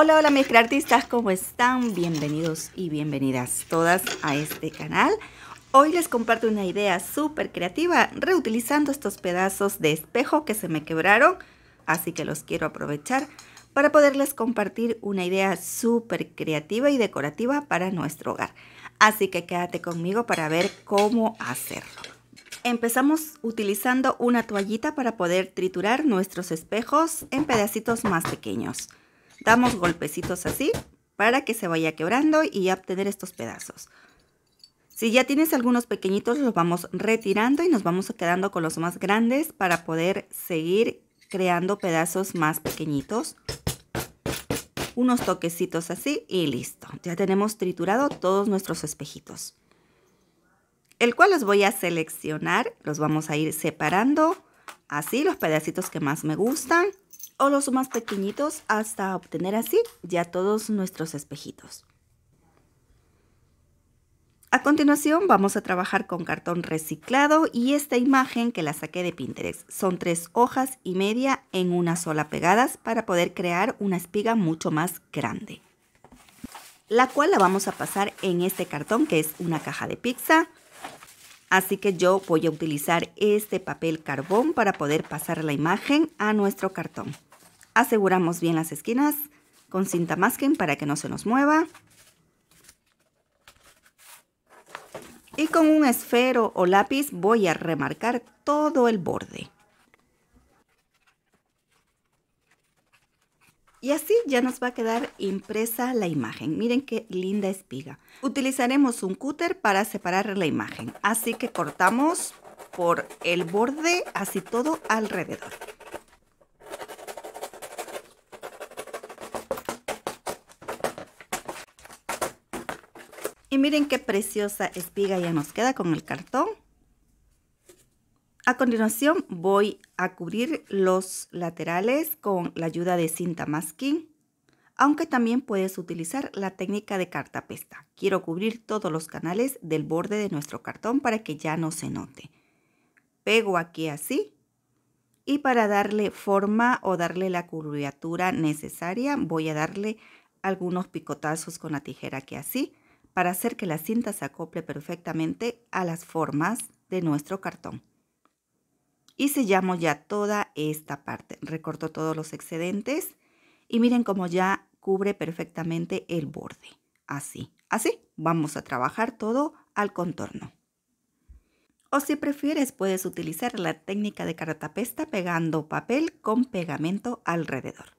Hola, hola mis artistas ¿cómo están? Bienvenidos y bienvenidas todas a este canal. Hoy les comparto una idea súper creativa reutilizando estos pedazos de espejo que se me quebraron, así que los quiero aprovechar para poderles compartir una idea súper creativa y decorativa para nuestro hogar. Así que quédate conmigo para ver cómo hacerlo. Empezamos utilizando una toallita para poder triturar nuestros espejos en pedacitos más pequeños damos golpecitos así para que se vaya quebrando y obtener estos pedazos. Si ya tienes algunos pequeñitos, los vamos retirando y nos vamos quedando con los más grandes para poder seguir creando pedazos más pequeñitos. Unos toquecitos así y listo. Ya tenemos triturado todos nuestros espejitos. El cual los voy a seleccionar, los vamos a ir separando así los pedacitos que más me gustan o los más pequeñitos hasta obtener así ya todos nuestros espejitos. A continuación vamos a trabajar con cartón reciclado y esta imagen que la saqué de Pinterest. Son tres hojas y media en una sola pegadas para poder crear una espiga mucho más grande. La cual la vamos a pasar en este cartón que es una caja de pizza. Así que yo voy a utilizar este papel carbón para poder pasar la imagen a nuestro cartón. Aseguramos bien las esquinas con cinta masking para que no se nos mueva. Y con un esfero o lápiz voy a remarcar todo el borde. Y así ya nos va a quedar impresa la imagen. Miren qué linda espiga. Utilizaremos un cúter para separar la imagen. Así que cortamos por el borde, así todo alrededor. Y miren qué preciosa espiga ya nos queda con el cartón. A continuación voy a cubrir los laterales con la ayuda de cinta masking, aunque también puedes utilizar la técnica de cartapesta. Quiero cubrir todos los canales del borde de nuestro cartón para que ya no se note. Pego aquí así y para darle forma o darle la curvatura necesaria voy a darle algunos picotazos con la tijera que así para hacer que la cinta se acople perfectamente a las formas de nuestro cartón. Y sellamos ya toda esta parte. Recorto todos los excedentes y miren cómo ya cubre perfectamente el borde. Así, así vamos a trabajar todo al contorno. O si prefieres puedes utilizar la técnica de cartapesta pegando papel con pegamento alrededor.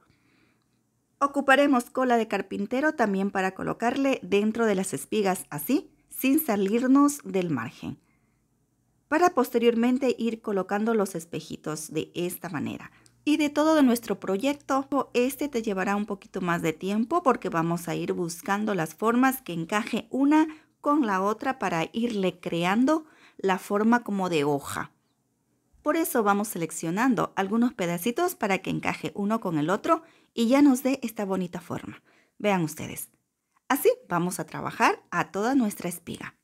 Ocuparemos cola de carpintero también para colocarle dentro de las espigas así, sin salirnos del margen. Para posteriormente ir colocando los espejitos de esta manera. Y de todo nuestro proyecto, este te llevará un poquito más de tiempo porque vamos a ir buscando las formas que encaje una con la otra para irle creando la forma como de hoja. Por eso vamos seleccionando algunos pedacitos para que encaje uno con el otro y ya nos dé esta bonita forma. Vean ustedes. Así vamos a trabajar a toda nuestra espiga.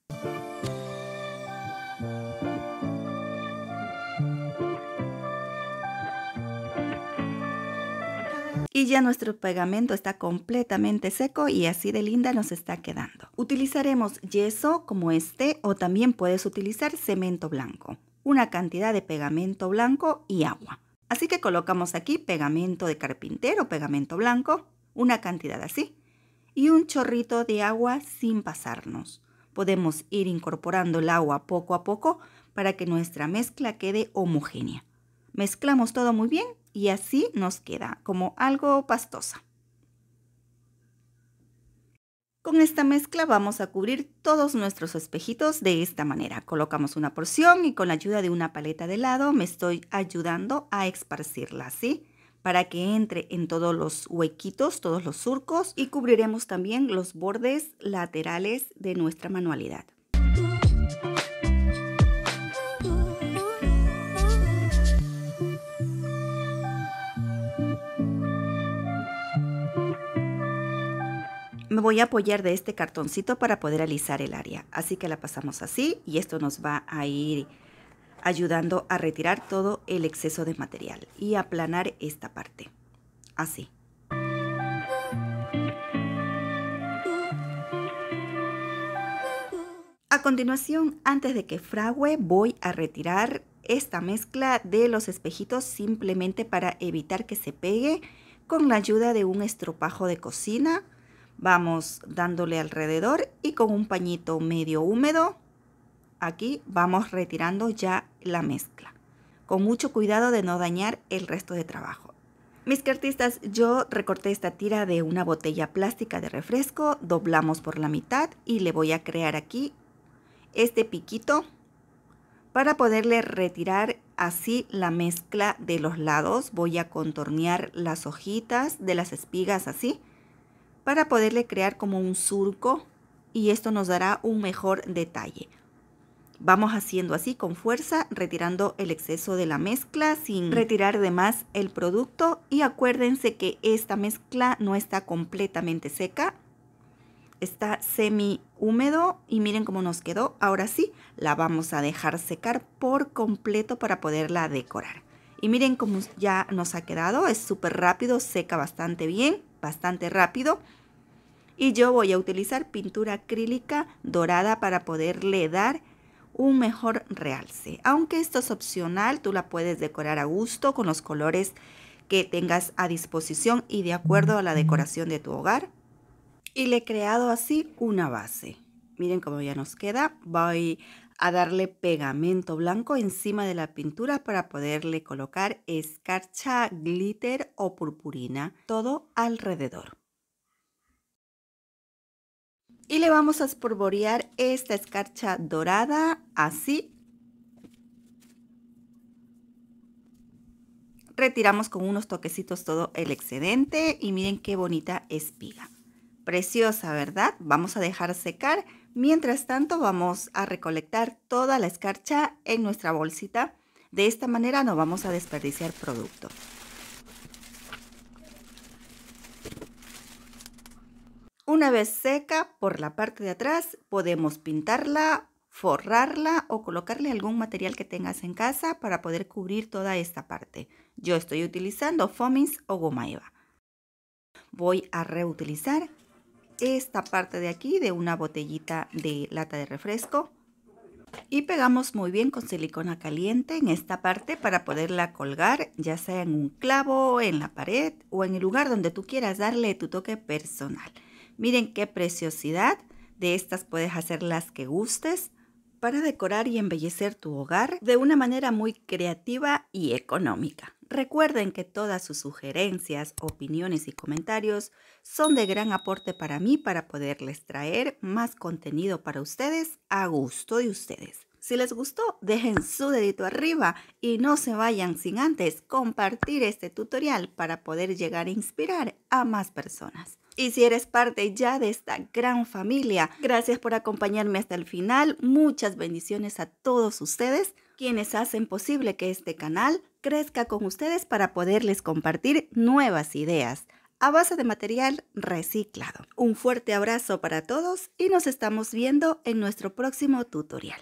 Y ya nuestro pegamento está completamente seco y así de linda nos está quedando. Utilizaremos yeso como este o también puedes utilizar cemento blanco. Una cantidad de pegamento blanco y agua. Así que colocamos aquí pegamento de carpintero, pegamento blanco, una cantidad así, y un chorrito de agua sin pasarnos. Podemos ir incorporando el agua poco a poco para que nuestra mezcla quede homogénea. Mezclamos todo muy bien y así nos queda como algo pastosa. Con esta mezcla vamos a cubrir todos nuestros espejitos de esta manera. Colocamos una porción y con la ayuda de una paleta de lado me estoy ayudando a esparcirla, así Para que entre en todos los huequitos, todos los surcos y cubriremos también los bordes laterales de nuestra manualidad. me voy a apoyar de este cartoncito para poder alisar el área. Así que la pasamos así y esto nos va a ir ayudando a retirar todo el exceso de material y aplanar esta parte. Así. A continuación, antes de que frague, voy a retirar esta mezcla de los espejitos simplemente para evitar que se pegue con la ayuda de un estropajo de cocina vamos dándole alrededor y con un pañito medio húmedo aquí vamos retirando ya la mezcla con mucho cuidado de no dañar el resto de trabajo. Mis cartistas, yo recorté esta tira de una botella plástica de refresco, doblamos por la mitad y le voy a crear aquí este piquito para poderle retirar así la mezcla de los lados. Voy a contornear las hojitas de las espigas así para poderle crear como un surco y esto nos dará un mejor detalle. Vamos haciendo así con fuerza, retirando el exceso de la mezcla sin retirar de más el producto y acuérdense que esta mezcla no está completamente seca, está semi húmedo y miren cómo nos quedó. Ahora sí, la vamos a dejar secar por completo para poderla decorar. Y miren cómo ya nos ha quedado, es súper rápido, seca bastante bien bastante rápido. Y yo voy a utilizar pintura acrílica dorada para poderle dar un mejor realce. Aunque esto es opcional, tú la puedes decorar a gusto con los colores que tengas a disposición y de acuerdo a la decoración de tu hogar. Y le he creado así una base. Miren cómo ya nos queda. Voy a darle pegamento blanco encima de la pintura para poderle colocar escarcha, glitter o purpurina, todo alrededor. Y le vamos a espolvorear esta escarcha dorada así. Retiramos con unos toquecitos todo el excedente y miren qué bonita espiga. Preciosa, ¿verdad? Vamos a dejar secar Mientras tanto vamos a recolectar toda la escarcha en nuestra bolsita. De esta manera no vamos a desperdiciar producto. Una vez seca por la parte de atrás podemos pintarla, forrarla o colocarle algún material que tengas en casa para poder cubrir toda esta parte. Yo estoy utilizando foamings o eva. Voy a reutilizar esta parte de aquí de una botellita de lata de refresco y pegamos muy bien con silicona caliente en esta parte para poderla colgar ya sea en un clavo, en la pared o en el lugar donde tú quieras darle tu toque personal. Miren qué preciosidad, de estas puedes hacer las que gustes para decorar y embellecer tu hogar de una manera muy creativa y económica. Recuerden que todas sus sugerencias, opiniones y comentarios son de gran aporte para mí para poderles traer más contenido para ustedes a gusto de ustedes. Si les gustó, dejen su dedito arriba y no se vayan sin antes compartir este tutorial para poder llegar a inspirar a más personas. Y si eres parte ya de esta gran familia, gracias por acompañarme hasta el final. Muchas bendiciones a todos ustedes quienes hacen posible que este canal crezca con ustedes para poderles compartir nuevas ideas a base de material reciclado. Un fuerte abrazo para todos y nos estamos viendo en nuestro próximo tutorial.